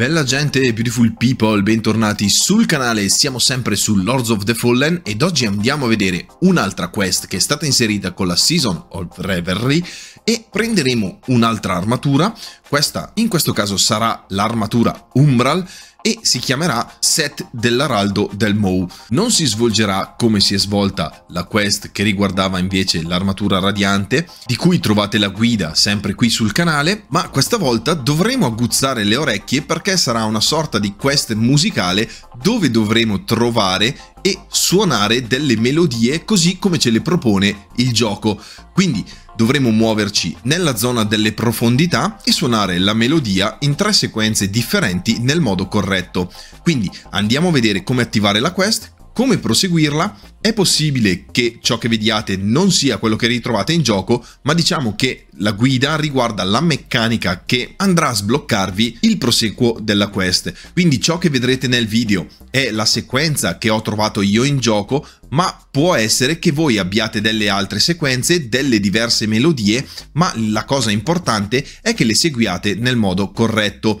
Bella gente beautiful people, bentornati sul canale, siamo sempre su Lords of the Fallen ed oggi andiamo a vedere un'altra quest che è stata inserita con la Season of Reverie e prenderemo un'altra armatura, questa in questo caso sarà l'armatura Umbral e si chiamerà Set dell'Araldo del Mou. Non si svolgerà come si è svolta la quest che riguardava invece l'armatura radiante, di cui trovate la guida sempre qui sul canale, ma questa volta dovremo aguzzare le orecchie perché sarà una sorta di quest musicale dove dovremo trovare e suonare delle melodie così come ce le propone il gioco. Quindi dovremo muoverci nella zona delle profondità e suonare la melodia in tre sequenze differenti nel modo corretto. Quindi andiamo a vedere come attivare la quest, come proseguirla, è possibile che ciò che vediate non sia quello che ritrovate in gioco, ma diciamo che la guida riguarda la meccanica che andrà a sbloccarvi il proseguo della quest. Quindi ciò che vedrete nel video è la sequenza che ho trovato io in gioco, ma può essere che voi abbiate delle altre sequenze, delle diverse melodie, ma la cosa importante è che le seguiate nel modo corretto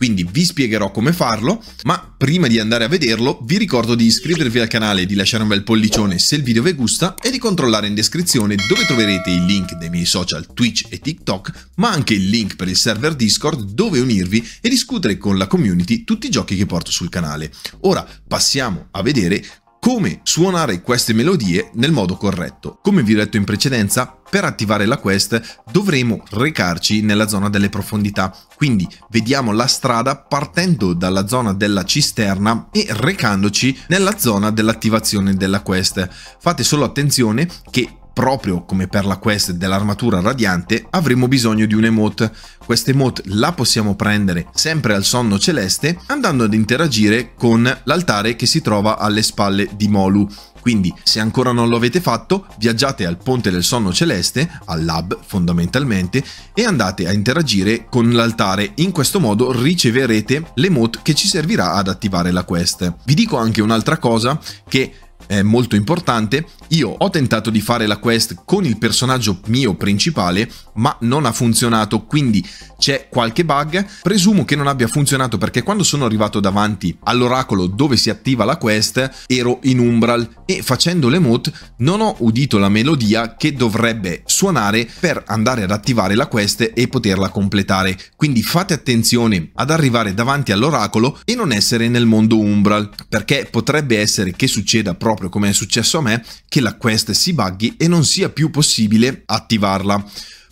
quindi vi spiegherò come farlo, ma prima di andare a vederlo vi ricordo di iscrivervi al canale, di lasciare un bel pollicione se il video vi gusta e di controllare in descrizione dove troverete i link dei miei social Twitch e TikTok, ma anche il link per il server Discord dove unirvi e discutere con la community tutti i giochi che porto sul canale. Ora passiamo a vedere come suonare queste melodie nel modo corretto. Come vi ho detto in precedenza, per attivare la quest dovremo recarci nella zona delle profondità, quindi vediamo la strada partendo dalla zona della cisterna e recandoci nella zona dell'attivazione della quest. Fate solo attenzione che proprio come per la quest dell'armatura radiante, avremo bisogno di un'emote. Questa emote la possiamo prendere sempre al sonno celeste andando ad interagire con l'altare che si trova alle spalle di Molu. Quindi, se ancora non lo avete fatto, viaggiate al Ponte del Sonno Celeste, al Lab fondamentalmente, e andate a interagire con l'altare. In questo modo riceverete l'emote che ci servirà ad attivare la quest. Vi dico anche un'altra cosa che è molto importante io ho tentato di fare la quest con il personaggio mio principale, ma non ha funzionato, quindi c'è qualche bug. Presumo che non abbia funzionato perché quando sono arrivato davanti all'oracolo dove si attiva la quest, ero in Umbral e facendo le l'emote non ho udito la melodia che dovrebbe suonare per andare ad attivare la quest e poterla completare. Quindi fate attenzione ad arrivare davanti all'oracolo e non essere nel mondo Umbral, perché potrebbe essere che succeda proprio come è successo a me, che che la quest si buggy e non sia più possibile attivarla.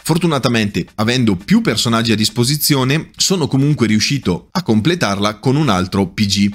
Fortunatamente, avendo più personaggi a disposizione, sono comunque riuscito a completarla con un altro PG.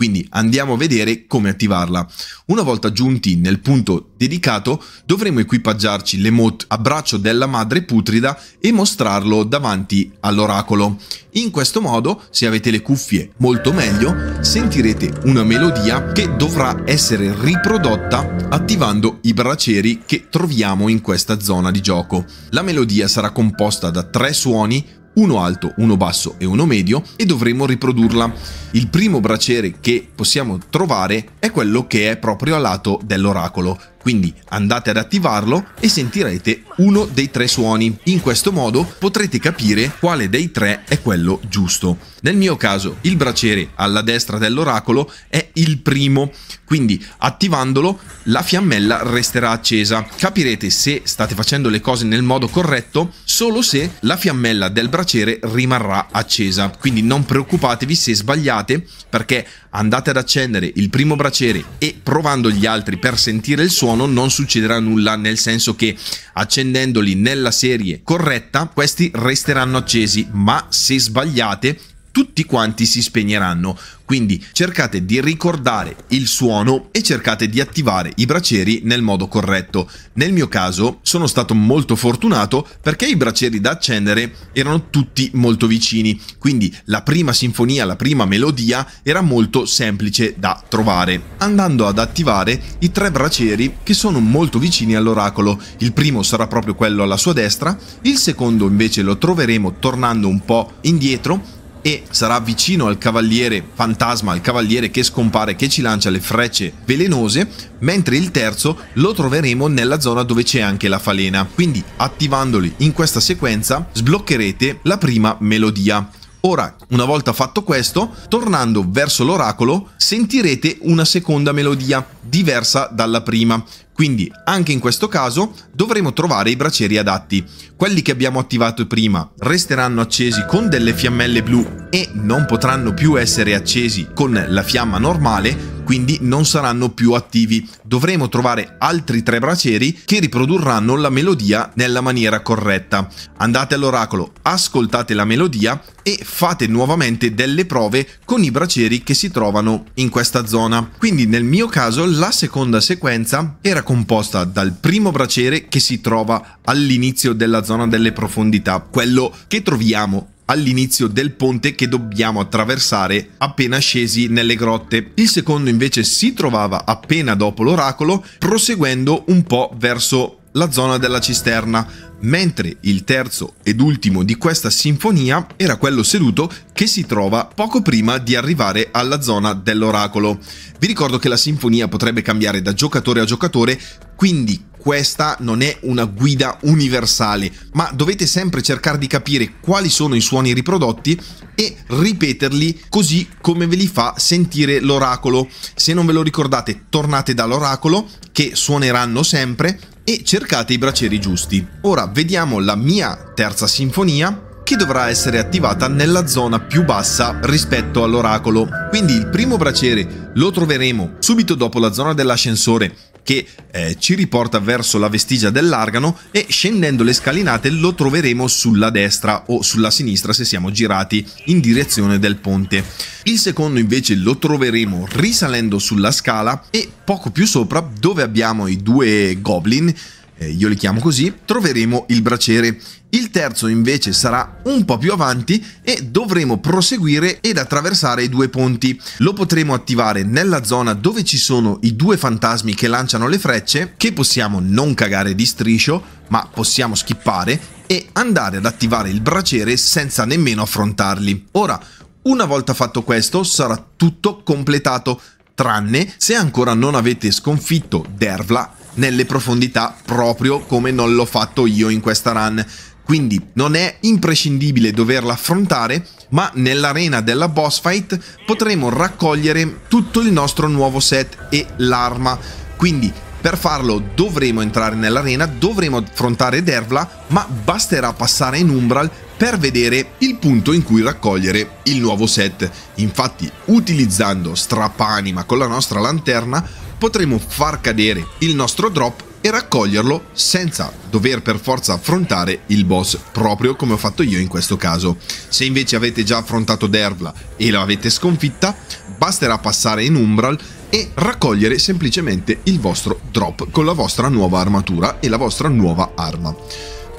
Quindi andiamo a vedere come attivarla. Una volta giunti nel punto dedicato dovremo equipaggiarci l'emote a braccio della madre putrida e mostrarlo davanti all'oracolo. In questo modo, se avete le cuffie molto meglio, sentirete una melodia che dovrà essere riprodotta attivando i braceri che troviamo in questa zona di gioco. La melodia sarà composta da tre suoni uno alto, uno basso e uno medio e dovremo riprodurla. Il primo braciere che possiamo trovare è quello che è proprio a lato dell'oracolo, quindi andate ad attivarlo e sentirete uno dei tre suoni. In questo modo potrete capire quale dei tre è quello giusto. Nel mio caso il braciere alla destra dell'oracolo è il primo, quindi attivandolo la fiammella resterà accesa. Capirete se state facendo le cose nel modo corretto solo se la fiammella del braciere rimarrà accesa. Quindi non preoccupatevi se sbagliate perché andate ad accendere il primo braciere e provando gli altri per sentire il suono non succederà nulla, nel senso che accendendoli nella serie corretta questi resteranno accesi, ma se sbagliate tutti quanti si spegneranno, quindi cercate di ricordare il suono e cercate di attivare i bracieri nel modo corretto. Nel mio caso sono stato molto fortunato perché i bracieri da accendere erano tutti molto vicini, quindi la prima sinfonia, la prima melodia era molto semplice da trovare, andando ad attivare i tre bracieri che sono molto vicini all'oracolo. Il primo sarà proprio quello alla sua destra, il secondo invece lo troveremo tornando un po' indietro e sarà vicino al cavaliere fantasma, al cavaliere che scompare, che ci lancia le frecce velenose, mentre il terzo lo troveremo nella zona dove c'è anche la falena. Quindi attivandoli in questa sequenza sbloccherete la prima melodia. Ora, una volta fatto questo, tornando verso l'oracolo, sentirete una seconda melodia, diversa dalla prima. Quindi anche in questo caso dovremo trovare i bracieri adatti. Quelli che abbiamo attivato prima resteranno accesi con delle fiammelle blu e non potranno più essere accesi con la fiamma normale, quindi non saranno più attivi. Dovremo trovare altri tre bracieri che riprodurranno la melodia nella maniera corretta. Andate all'oracolo, ascoltate la melodia e fate nuovamente delle prove con i bracieri che si trovano in questa zona. Quindi nel mio caso la seconda sequenza era era composta dal primo braciere che si trova all'inizio della zona delle profondità, quello che troviamo all'inizio del ponte che dobbiamo attraversare appena scesi nelle grotte. Il secondo invece si trovava appena dopo l'oracolo, proseguendo un po' verso la zona della cisterna, mentre il terzo ed ultimo di questa sinfonia era quello seduto che si trova poco prima di arrivare alla zona dell'oracolo. Vi ricordo che la sinfonia potrebbe cambiare da giocatore a giocatore, quindi questa non è una guida universale, ma dovete sempre cercare di capire quali sono i suoni riprodotti e ripeterli così come ve li fa sentire l'oracolo. Se non ve lo ricordate, tornate dall'oracolo che suoneranno sempre e cercate i bracieri giusti. Ora vediamo la mia terza sinfonia che dovrà essere attivata nella zona più bassa rispetto all'oracolo. Quindi il primo braciere lo troveremo subito dopo la zona dell'ascensore che eh, ci riporta verso la vestigia dell'argano e scendendo le scalinate lo troveremo sulla destra o sulla sinistra se siamo girati in direzione del ponte. Il secondo invece lo troveremo risalendo sulla scala e poco più sopra dove abbiamo i due goblin eh, io li chiamo così, troveremo il braciere. Il terzo invece sarà un po' più avanti e dovremo proseguire ed attraversare i due ponti. Lo potremo attivare nella zona dove ci sono i due fantasmi che lanciano le frecce, che possiamo non cagare di striscio, ma possiamo skippare e andare ad attivare il braciere senza nemmeno affrontarli. Ora, una volta fatto questo sarà tutto completato, tranne se ancora non avete sconfitto Dervla nelle profondità proprio come non l'ho fatto io in questa run. Quindi non è imprescindibile doverla affrontare, ma nell'arena della boss fight potremo raccogliere tutto il nostro nuovo set e l'arma. Quindi per farlo dovremo entrare nell'arena, dovremo affrontare Dervla, ma basterà passare in Umbral per vedere il punto in cui raccogliere il nuovo set. Infatti, utilizzando strappanima con la nostra lanterna, potremo far cadere il nostro drop e raccoglierlo senza dover per forza affrontare il boss, proprio come ho fatto io in questo caso. Se invece avete già affrontato Dervla e l'avete sconfitta, basterà passare in Umbral e raccogliere semplicemente il vostro drop con la vostra nuova armatura e la vostra nuova arma.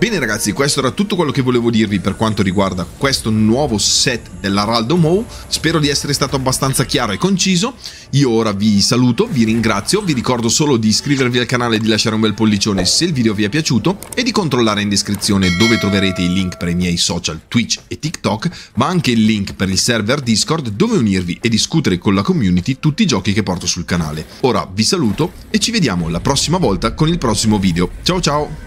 Bene ragazzi, questo era tutto quello che volevo dirvi per quanto riguarda questo nuovo set dell'Araldo Mo. Spero di essere stato abbastanza chiaro e conciso. Io ora vi saluto, vi ringrazio, vi ricordo solo di iscrivervi al canale e di lasciare un bel pollicione se il video vi è piaciuto e di controllare in descrizione dove troverete i link per i miei social Twitch e TikTok, ma anche il link per il server Discord dove unirvi e discutere con la community tutti i giochi che porto sul canale. Ora vi saluto e ci vediamo la prossima volta con il prossimo video. Ciao ciao!